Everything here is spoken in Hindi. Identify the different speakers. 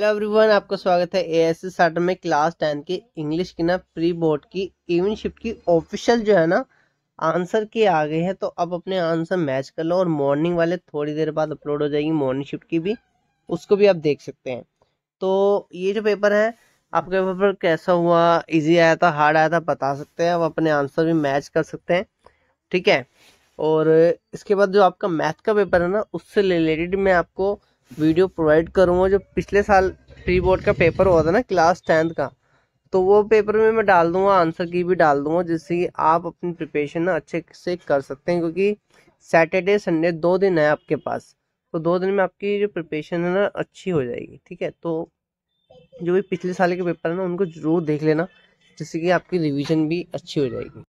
Speaker 1: हेलो एवरीवन आपका स्वागत है ए एस में क्लास टेन की इंग्लिश की ना प्री बोर्ड की इवन शिफ्ट की ऑफिशियल जो है ना आंसर के आ गए हैं तो अब अपने आंसर मैच कर लो और मॉर्निंग वाले थोड़ी देर बाद अपलोड हो जाएगी मॉर्निंग शिफ्ट की भी उसको भी आप देख सकते हैं तो ये जो पेपर है आपका पेपर कैसा हुआ ईजी आया था हार्ड आया था बता सकते हैं अब अपने आंसर भी मैच कर सकते हैं ठीक है और इसके बाद जो आपका मैथ का पेपर है ना उससे रिलेटेड मैं आपको वीडियो प्रोवाइड करूँगा जो पिछले साल प्री बोर्ड का पेपर हुआ था ना क्लास टेंथ का तो वो पेपर में मैं डाल दूंगा आंसर की भी डाल दूंगा जिससे कि आप अपनी प्रिपरेशन ना अच्छे से कर सकते हैं क्योंकि सैटरडे संडे दो दिन है आपके पास तो दो दिन में आपकी जो प्रिपरेशन है ना अच्छी हो जाएगी ठीक है तो जो भी पिछले साल के पेपर है ना उनको ज़रूर देख लेना जिससे कि आपकी रिविजन
Speaker 2: भी अच्छी हो जाएगी